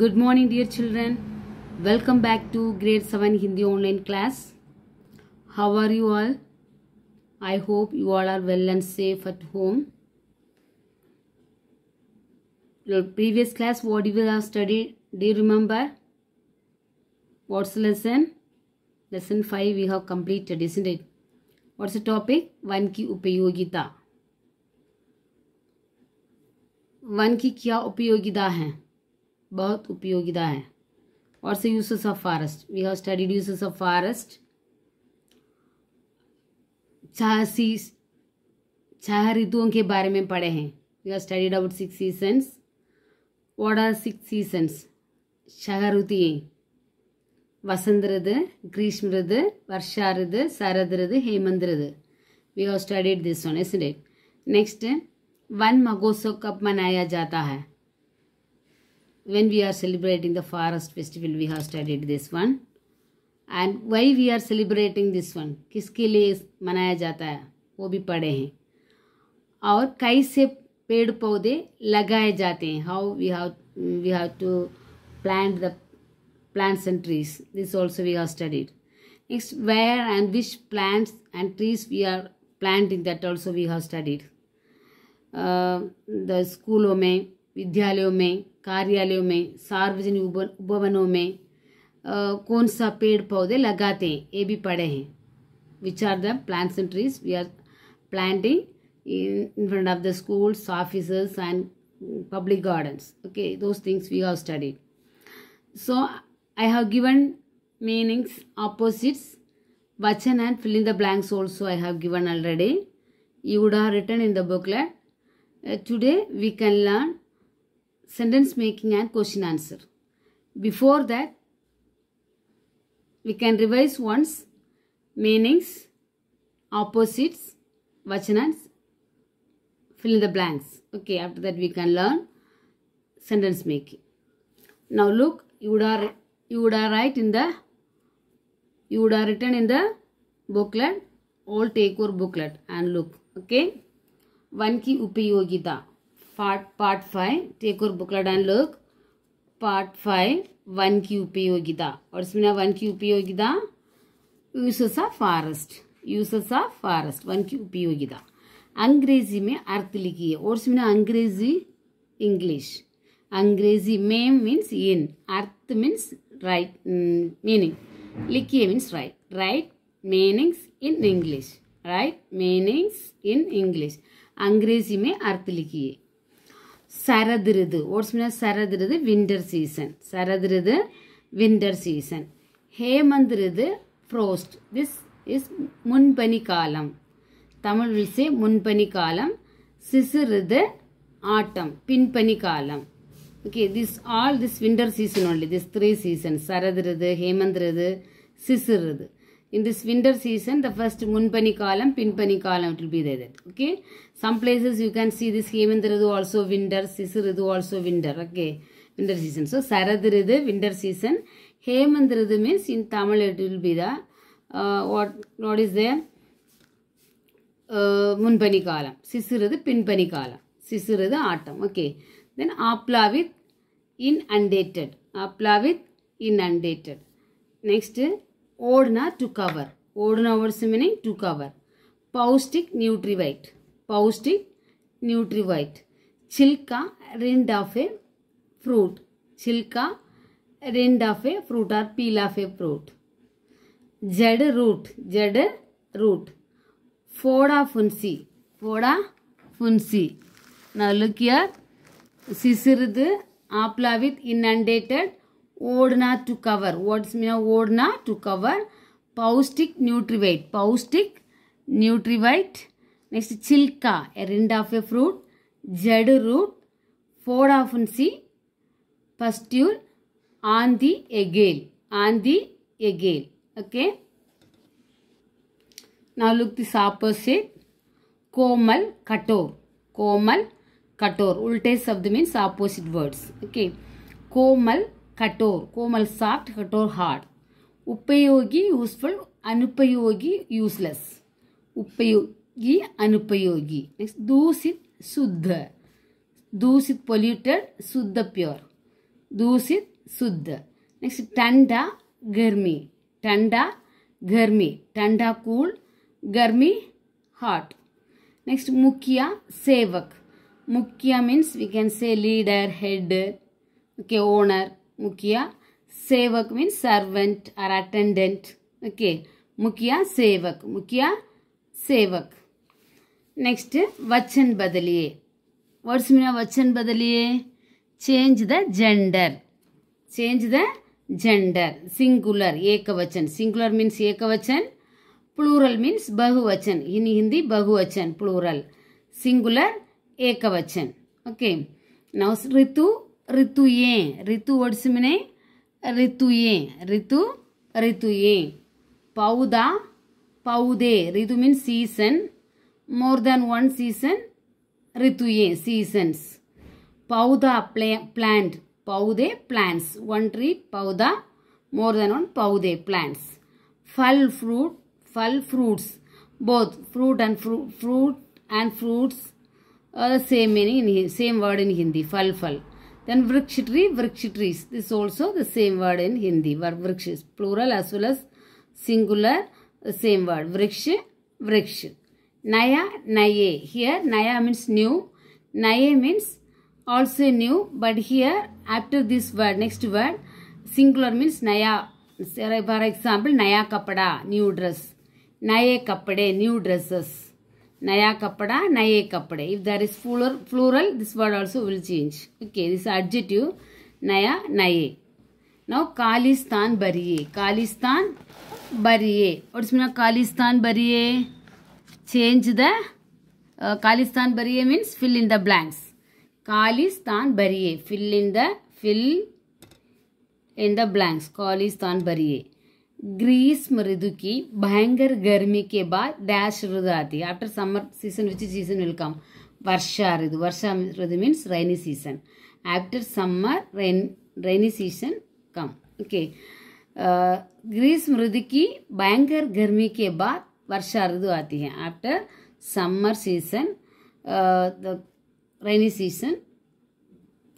Good morning dear children. Welcome back to grade 7 Hindi online class. How are you all? I hope you all are well and safe at home. Your previous class what we have studied do you remember? What's the lesson? Lesson 5 we have completed isn't it? What's the topic? One ki upayogita. वन की क्या उपयोगिता है बहुत उपयोगिता है और से uses of forest we have studied uses of forest छासी छह ऋतुओं के बारे में पढ़े हैं we have studied about six seasons what are six seasons छह ऋतु वसंत ऋतु ग्रीष्म ऋतु वर्षा ऋतु शरद ऋतु हेमंत ऋतु we have studied this one इसलिए नेक्स्ट वन महोत्सव कब मनाया जाता है when we are celebrating the forest festival we have studied this one and why we are celebrating this one किसके लिए मनाया जाता है वो भी पढ़े हैं और कैसे पेड़ पौधे लगाए जाते हैं how we have we have to plant the plants and trees this also we have studied next where and which plants and trees we are planting that also we have studied uh, the स्कूलों में विद्यालयों में कार्यालयों में सार्वजनिक उपवनों में आ, कौन सा पेड़ पौधे लगाते हैं ये भी पढ़े हैं which are the plants and trees we are planting in front of the schools office and public gardens okay those things we have studied so I have given meanings opposites वचन and fill in the blanks also I have given already you would have return in the book let today we can learn sentence making and question answer. Before that, we can revise once meanings, opposites, vachanans, fill in the blanks. Okay, after that we can learn sentence making. Now look, you would are you would are write in the you would are written in the booklet all take or booklet and look okay one ki upayogita part part five take और book लड look part five वन की उपयोगिता और इसमें वन की उपयोगिता uses of forest uses of forest वन की उपयोगिता अंग्रेजी में अर्थ लिखिए और इसमें अंग्रेजी इंग्लिश अंग्रेजी मेम मीन्स इन अर्थ मीन्स राइट मीनिंग लिखिए means write write meanings in English write meanings in English अंग्रेजी में अर्थ लिखिए சரதிருது வாட்ஸ் மீன் சரதிருது விண்டர் சீசன் சரதிருது விண்டர் சீசன் ஹேமந்த் ரிது ஃப்ரோஸ்ட் திஸ் இஸ் முன்பனி காலம் தமிழ் விசை முன்பனி காலம் சிசுருது ஆட்டம் பின்பனி காலம் okay this all this winter season only this three season சரதிருது ஹேமந்த் ரிது சிசுருது in this winter season the first munpani column pinpani column it will be there okay some places you can see this hemandridu also winter ritu also winter okay winter season so saradridu winter season hemandridu means in tamil it will be the uh, what what is there uh, munpani column sisiridu pinpani column sisiridu autumn okay then aplavit inundated aplavit inundated next ओडना to cover ओडना word से meaning to cover पौष्टिक nutritive पौष्टिक nutritive छिलका rind of a fruit छिलका rind of a fruit और peel of a fruit जड root जड रूट फोड़ा फुंसी फोड़ा फुंसी now look here sisirudhu apla with inundated ओडना टू कवर वर्ड्स मीन ओडना टू कवर पौष्टिक न्यूट्रिवैट पौष्टिक न्यूट्रिवैट नैक्स्ट चिलका रिंड आफ ए फ्रूट जड रूट फोर्ड आफ सी फस्ट्यूर् आंदि एगेल आंदि एगेल ओके ना लुक् दिस आपोसिट कोमल कटोर कोमल कटोर उल्टेस of the mean opposite words okay कोमल कटोर कोमल साफ्ट कटोर हार्ड उपयोगी यूजफुल अनुपयोगी यूजलेस उपयोगी अनुपयोगी नेक्स्ट दूषित शुद्ध दूषित पोल्यूटेड शुद्ध प्योर दूषित शुद्ध नेक्स्ट ठंडा गर्मी ठंडा गर्मी ठंडा कूल गर्मी हॉट नेक्स्ट मुखिया सेवक मुखिया means we can say leader head okay owner ముఖ్య సేవక్ means servant or attendant okay ముఖ్య సేవక్ ముఖ్య సేవక్ నెక్స్ట్ వచన్ బదలియే వర్డ్స్ మీన వచన్ బదలియే change the gender change the gender singular ఏకవచన్ సింగులర్ మీన్స్ ఏకవచన్ ప్లూరల్ మీన్స్ బహువచన్ ఇన్ హిందీ బహువచన్ ప్లూరల్ సింగులర్ ఏకవచన్ ఓకే నౌ రితు ரித்து ऋतु ரித்து में ரித்து ரித்து ऋतुए पौदा பவுதே ரிது mean season more than one season ரித்துயே seasons பவுதா பிளே பிளான்ட் பவுதே பிளான்ஸ் ஒன் ட்ரீ பவுதா மோர் தேன் ஒன் பவுதே பிளான்ஸ் ஃபல் ஃப்ரூட் ஃபல் ஃப்ரூட்ஸ் போத் ஃப்ரூட் அண்ட் ஃப்ரூ fruit and fruits same meaning same word in Hindi ஃபல் ஃபல் Then vriksh tree, vriksh trees. This also the same word in Hindi. Word vriksh is plural as well as singular, same word. Vriksh, vriksh. Naya, naye. Here naya means new. Naye means also new. But here after this word, next word, singular means naya. For example, naya kapda new dress. Naye kapde new dresses. Naya kapada, Naye kapada. If there is plural, plural, this word also will change. Okay, this adjective, Naya, Naye. Now, kalistan Bariye. kalistan Bariye. What is mean kalistan Bariye? Change the, uh, Khalistan Bariye means fill in the blanks. kalistan Bariye. Fill in the, fill in the blanks. kalistan Bariye. ग्रीस मृदु की भयंकर गर्मी के बाद dash ऋतु आती है after summer season which season will come वर्षा ऋतु वर्षा ऋतु means rainy season after summer rain rainy season come okay ग्रीस मृदु की भयंकर गर्मी के बाद वर्षा ऋतु आती है after summer season rainy season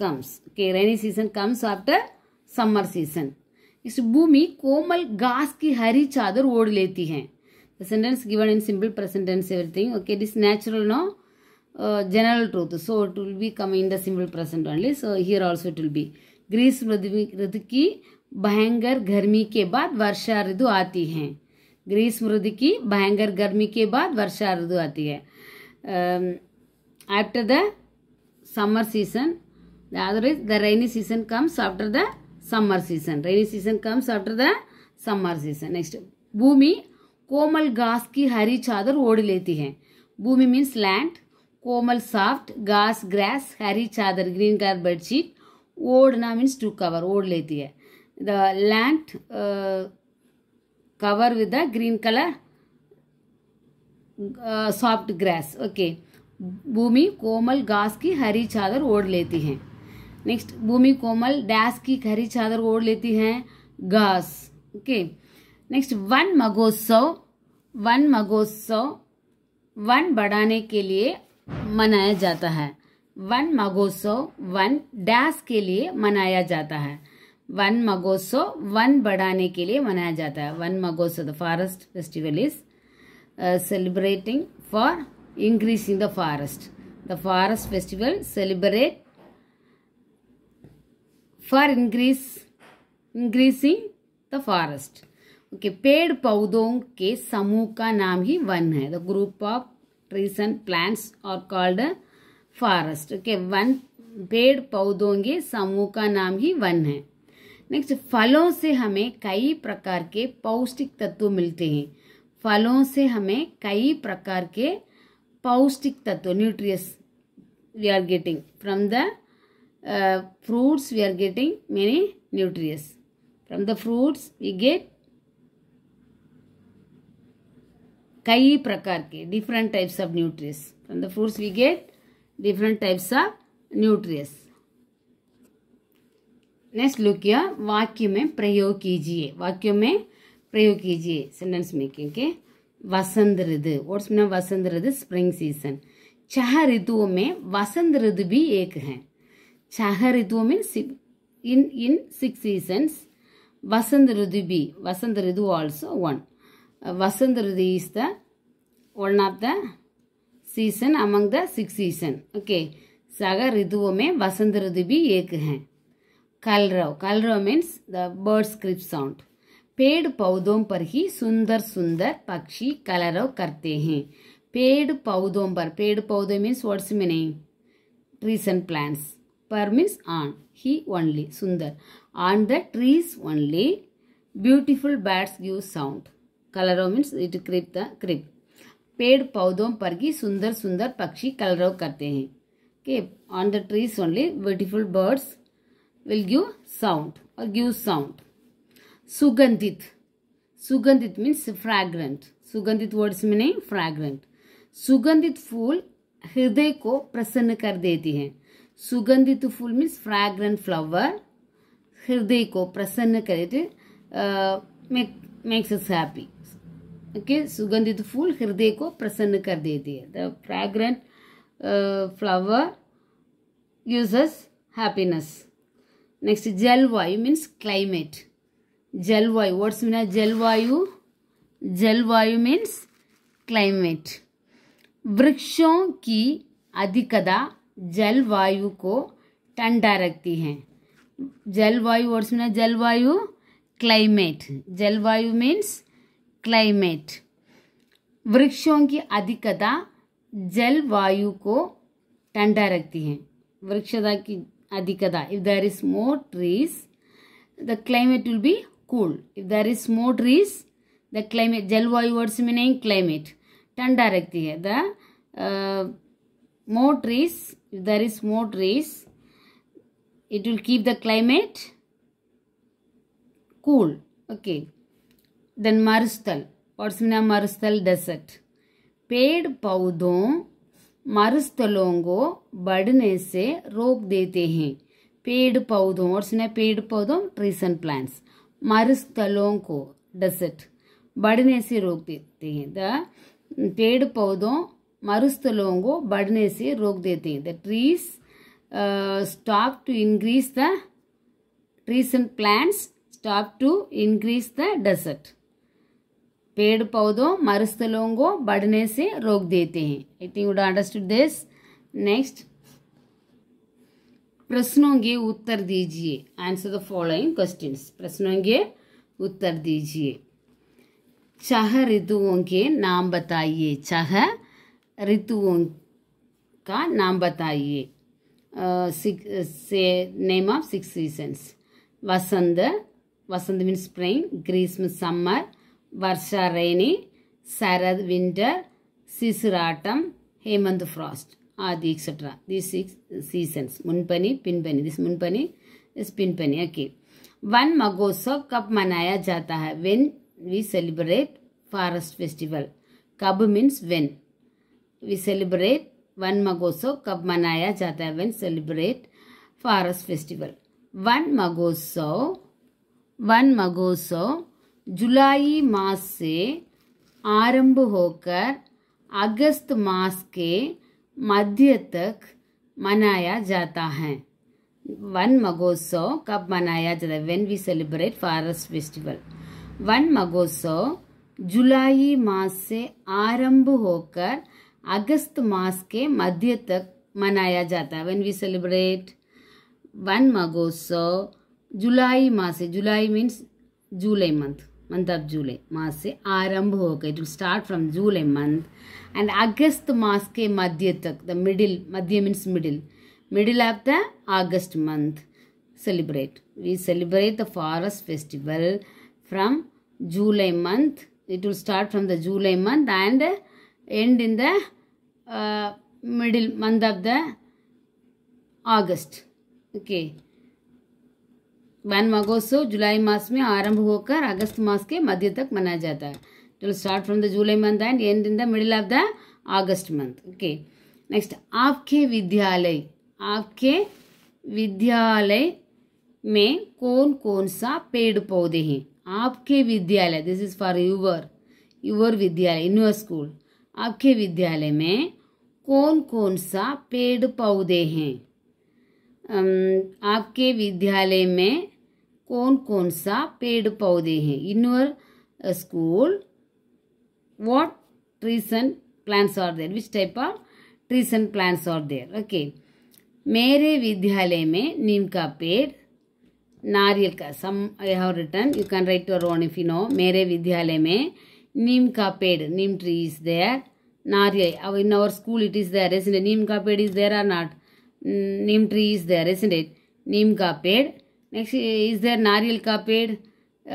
comes okay rainy season comes after summer season इस भूमि कोमल घास की हरी चादर ओढ़ लेती है the sentence given in simple present tense everything okay this natural no general truth so it will be come in the simple present only so here also it will be ग्रीस ऋतु की भयंकर गर्मी के बाद वर्षा ऋतु आती है ग्रीस ऋतु की भयंकर गर्मी के बाद वर्षा ऋतु आती है after the summer season the otherwise the rainy season comes after the summer season rainy season comes after the summer season next भूमि कोमल घास की हरी चादर ओढ़ लेती है भूमि मीन्स लैंड कोमल सॉफ्ट घास ग्रास हरी चादर ग्रीन कलर बेडशीट ओढ़ना मीन्स टू कवर ओढ़ लेती है the land cover with the green colour soft grass okay भूमि कोमल घास की हरी चादर ओढ़ लेती है नेक्स्ट भूमि कोमल डैश की खरी चादर ओढ़ लेती हैं घास ओके नेक्स्ट वन मगोत्सव वन मगोत्सव वन बढ़ाने के लिए मनाया जाता है वन मगोत्सव वन डैश के लिए मनाया जाता है वन मगोत्सव वन बढ़ाने के लिए मनाया जाता है वन मगोत्सव the forest festival is celebrating for increasing the forest the forest festival celebrate for increase increasing the forest okay पेड़ पौधों के समूह का नाम ही वन है the group of trees and plants और कॉल्ड फॉरेस्ट ओके वन पेड़ पौधों के समूह का नाम ही वन है नेक्स्ट फलों से हमें कई प्रकार के पौष्टिक तत्व मिलते हैं फलों से हमें कई प्रकार के पौष्टिक तत्व nutritious we are getting from the uh, fruits we are getting many nutrients. From the fruits we get कई प्रकार के different types of nutrients. From the fruits we get different types of nutrients. Next look किया वाक्य में प्रयोग कीजिए वाक्य में प्रयोग कीजिए सेंटेंस मेकिंग के वसंत ऋतु वर्ड्स में वसंत ऋतु स्प्रिंग सीजन चाह ऋतुओं में वसंत ऋतु भी एक है शहरी इन इन सिक्स सीजन्स वसंत ऋतु बी वसंत ऋतु आलसो वन वसंत ऋतु is the one of the season among the six season okay सह ऋतु में वसंत ऋतु भी एक है कलरव कलरव mean the birds chirp sound पेड़ पौधों पर ही सुंदर सुंदर पक्षी कलरव करते हैं पेड़ पौधों पर पेड़ पौधों मीन्स वर्ड्स नहीं trees and plants Per means on. He only. Sundar. On the trees only. Beautiful birds give sound. Kalaro means it creep the creep. पेड़ पौधों पर की सुंदर सुंदर पक्षी कलरव करते हैं के on the trees only beautiful birds will give sound और गिव साउंड सुगंधित सुगंधित मीन्स फ्रैग्रेंट सुगंधित वर्ड्स में नहीं फ्रैग्रेंट सुगंधित फूल हृदय को प्रसन्न कर देती हैं सुगंधित फूल मीन फ्राग्रेंट फ्लावर हृदय को प्रसन्न कर मेक्स अस हैप्पी ओके सुगंधित फूल हृदय को प्रसन्न कर देती है the fragrant flower gives happiness next जलवायु मीन्स क्लाइमेट जलवायु वर्ड्स मीना जलवायु जलवायु मीन्स क्लाइमेट वृक्षों की अधिकता जलवायु को ठंडा रखती हैं जलवायु और सुना जलवायु क्लाइमेट जलवायु मीन्स क्लाइमेट वृक्षों की अधिकता जलवायु को ठंडा रखती हैं वृक्षता की अधिकता if there is more trees the climate will be cool if there is more trees the climate जलवायु वर्ड्स मीनिंग क्लाइमेट ठंडा रखती है the more trees if there is more rays it will keep the climate cool okay then marustal पॉट्समिना मरुस्थल desert पेड़ पौधों मरुस्थलों को बढ़ने से रोक देते हैं पेड़ पौधों और सुना पेड़ पौधों ट्रीस एंड प्लांट्स मरुस्थलों को डेजर्ट बढ़ने से रोक देते हैं द पेड़ पौधों मरस्थलों को बढ़ने से रोक देते हैं the trees stop to increase the trees and plants stop to increase the desert पेड़ पौधों मरस्थलों को बढ़ने से रोक देते हैं I think you understood this next प्रश्नों के उत्तर दीजिए आंसर द फॉलोइंग क्वेश्चंस प्रश्नों के उत्तर दीजिए चाह ऋतुओं के नाम बताइए चाह ऋतुओं का नाम बताइए से नेम ऑफ सिक्स सीजन्स वसंत वसंत मीन स्प्रिंग ग्रीष्म समर वर्षा रेनी शरद विंटर सिसराटम हेमंत फ्रॉस्ट आदि एक्सेट्रा दिस सिक्स सीजन्स मुनपनी पिनपनी दिस मुनपनी दिस पिनपनी ओके वन मगोत्सव कब मनाया जाता है when we celebrate forest festival कब मीन्स वेन वी सेलिब्रेट वन मगोसो कब मनाया जाता है वेन सेलिब्रेट forest फेस्टिवल वन मगोसो वन मगोसो जुलाई मास से आरंभ होकर अगस्त मास के मध्य तक मनाया जाता है वन मगोसो कब मनाया जाता है when we celebrate forest festival वन मगोत्सव जुलाई मास से आरंभ होकर अगस्त मास के मध्य तक मनाया जाता है वेन वी सेलिब्रेट वन मगोत्सव जुलाई माह से जुलाई means July month month of July माह से आरंभ हो गए to start from July month and अगस्त मास के मध्य तक द मिडिल मध्य means middle middle of the August month celebrate we celebrate the forest festival from July month it will start from the July month and end in the uh, middle month of the August. Okay. वन महोत्सव जुलाई मास में आरंभ होकर अगस्त मास के मध्य तक मनाया जाता है चलो start from the July month and and in the middle of the August month okay next आपके विद्यालय आपके विद्यालय में कौन कौन सा पेड़ पौधे हैं आपके विद्यालय this is for your your विद्यालय इन योर स्कूल आपके विद्यालय में कौन कौन सा पेड़ पौधे हैं आपके विद्यालय में कौन कौन सा पेड़ पौधे हैं in your school what trees and plants are there which type of trees and plants are there okay मेरे विद्यालय में नीम का पेड़ नारियल का some I have return you can write or own if you know मेरे विद्यालय में नीम का पेड़ नीम tree is there nariyal in our school it is there is neem का पेड़ is there or not neem tree is there is it neem का पेड़ next is there नारियल का पेड़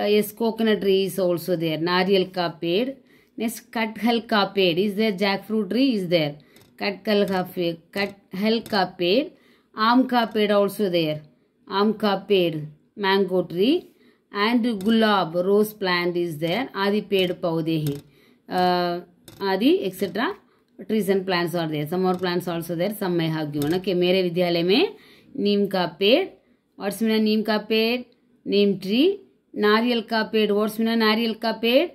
yes coconut tree is also there नारियल का पेड़ नेक्स्ट कटहल का पेड़ is there jackfruit tree is there कटकल का पेड़ कटहल का पेड़ आम का पेड़ ऑल्सो देयर आम का पेड़ mango tree and gulab rose plant is there adi ped paude hi uh, adi etc trees and plants are there some more plants also there some may have given okay mere vidyalaya mein neem ka ped what's mean neem ka ped neem tree नारियल का पेड़ और सुना नारियल का पेड़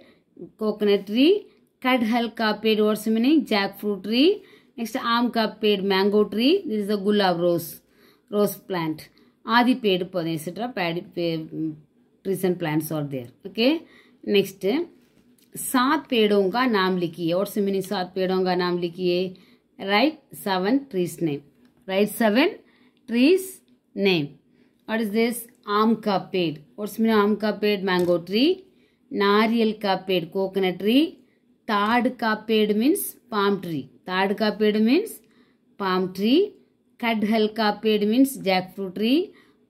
coconut tree कटहल का पेड़ और सुना जैक फ्रूट ट्री नेक्स्ट आम का पेड़ mango tree this is the गुलाब रोज रोज प्लांट आदि पेड़ पौधे एक्सेट्रा ट्रीज एंड प्लांट्स और देयर ओके नेक्स्ट सात पेड़ों का नाम लिखिए और से मैंने सात पेड़ों का नाम लिखिए write seven trees name write seven trees name और इज दिस आम का पेड़ और इसमें आम का पेड़ मैंगो ट्री नारियल का पेड़ कोकोनट ट्री ताड़ का पेड़ मीन्स पाम ट्री ताड़ का पेड़ मीन्स पाम ट्री कटहल का पेड़ मीन्स जैक फ्रूट ट्री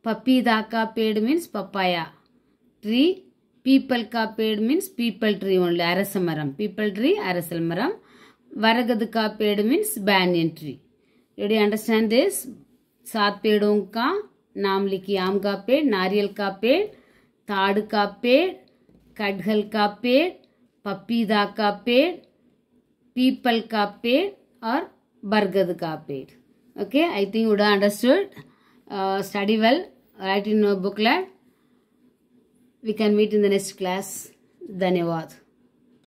पपीता का पेड़ मीन्स पपाया tree பீப்பல் கா பேடு மீன்ஸ் பீப்பல் ட்ரீ ஒன்லி அரச மரம் பீப்பல் ட்ரீ அரசல் மரம் வரகது கா பேடு means banyan tree you'd understand this सात पेड़ों का नाम लिखिए आम का पेड़ नारियल का पेड़ ताड़ का पेड़ कटहल का पेड़ पपीता का पेड़ पीपल का पेड़ और बरगद का पेड़ okay I think you'd understood study well right in your booklet We can meet in the next class. Dhanyawad.